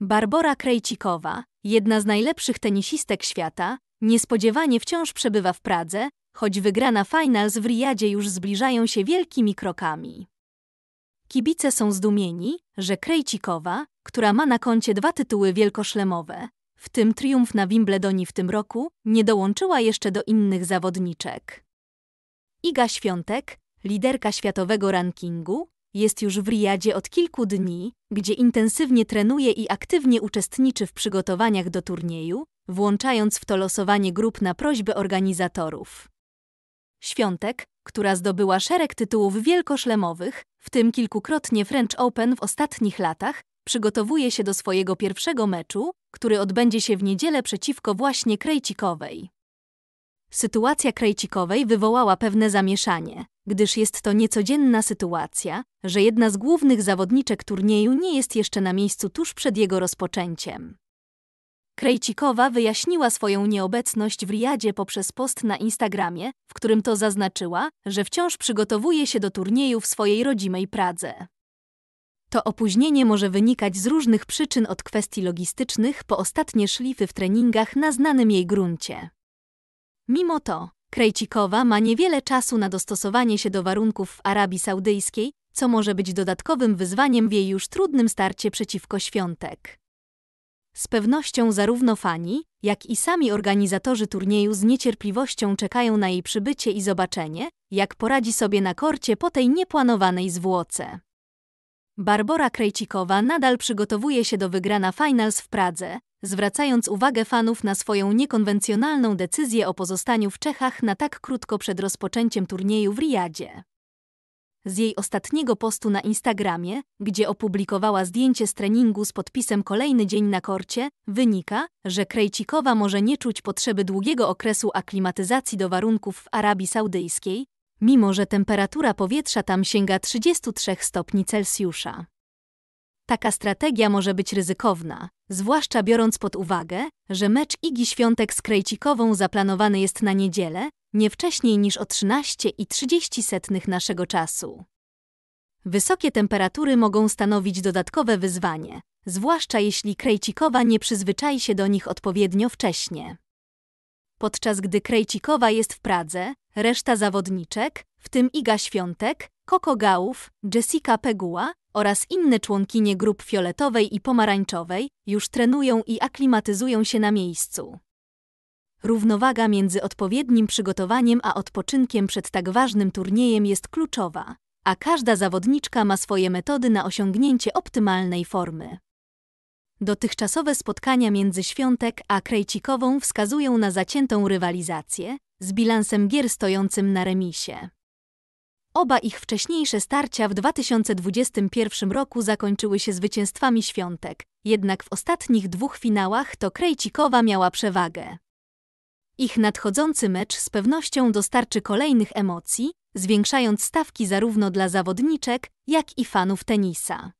Barbora Krejcikowa, jedna z najlepszych tenisistek świata, niespodziewanie wciąż przebywa w Pradze, choć wygrana finals w Riyadzie już zbliżają się wielkimi krokami. Kibice są zdumieni, że Krejcikowa, która ma na koncie dwa tytuły wielkoszlemowe, w tym triumf na Wimbledonie w tym roku, nie dołączyła jeszcze do innych zawodniczek. Iga Świątek, liderka światowego rankingu, jest już w Riyadzie od kilku dni, gdzie intensywnie trenuje i aktywnie uczestniczy w przygotowaniach do turnieju, włączając w to losowanie grup na prośbę organizatorów. Świątek, która zdobyła szereg tytułów wielkoszlemowych, w tym kilkukrotnie French Open w ostatnich latach, przygotowuje się do swojego pierwszego meczu, który odbędzie się w niedzielę przeciwko właśnie Krejcikowej. Sytuacja Krejcikowej wywołała pewne zamieszanie gdyż jest to niecodzienna sytuacja, że jedna z głównych zawodniczek turnieju nie jest jeszcze na miejscu tuż przed jego rozpoczęciem. Krejcikowa wyjaśniła swoją nieobecność w Riyadzie poprzez post na Instagramie, w którym to zaznaczyła, że wciąż przygotowuje się do turnieju w swojej rodzimej Pradze. To opóźnienie może wynikać z różnych przyczyn od kwestii logistycznych po ostatnie szlify w treningach na znanym jej gruncie. Mimo to, Krejcikowa ma niewiele czasu na dostosowanie się do warunków w Arabii Saudyjskiej, co może być dodatkowym wyzwaniem w jej już trudnym starcie przeciwko świątek. Z pewnością zarówno fani, jak i sami organizatorzy turnieju z niecierpliwością czekają na jej przybycie i zobaczenie, jak poradzi sobie na korcie po tej nieplanowanej zwłoce. Barbora Krejcikowa nadal przygotowuje się do wygrana finals w Pradze, zwracając uwagę fanów na swoją niekonwencjonalną decyzję o pozostaniu w Czechach na tak krótko przed rozpoczęciem turnieju w Riyadzie. Z jej ostatniego postu na Instagramie, gdzie opublikowała zdjęcie z treningu z podpisem Kolejny dzień na korcie, wynika, że Krejcikowa może nie czuć potrzeby długiego okresu aklimatyzacji do warunków w Arabii Saudyjskiej, mimo że temperatura powietrza tam sięga 33 stopni Celsjusza. Taka strategia może być ryzykowna, zwłaszcza biorąc pod uwagę, że mecz Igi Świątek z Krejcikową zaplanowany jest na niedzielę, nie wcześniej niż o 13.30 naszego czasu. Wysokie temperatury mogą stanowić dodatkowe wyzwanie, zwłaszcza jeśli Krejcikowa nie przyzwyczai się do nich odpowiednio wcześnie. Podczas gdy Krejcikowa jest w Pradze, reszta zawodniczek, w tym Iga Świątek, Coco Gauff, Jessica Pegula oraz inne członkinie grup fioletowej i pomarańczowej już trenują i aklimatyzują się na miejscu. Równowaga między odpowiednim przygotowaniem a odpoczynkiem przed tak ważnym turniejem jest kluczowa, a każda zawodniczka ma swoje metody na osiągnięcie optymalnej formy. Dotychczasowe spotkania między Świątek a Krejcikową wskazują na zaciętą rywalizację, z bilansem gier stojącym na remisie. Oba ich wcześniejsze starcia w 2021 roku zakończyły się zwycięstwami świątek, jednak w ostatnich dwóch finałach to Krejcikowa miała przewagę. Ich nadchodzący mecz z pewnością dostarczy kolejnych emocji, zwiększając stawki zarówno dla zawodniczek, jak i fanów tenisa.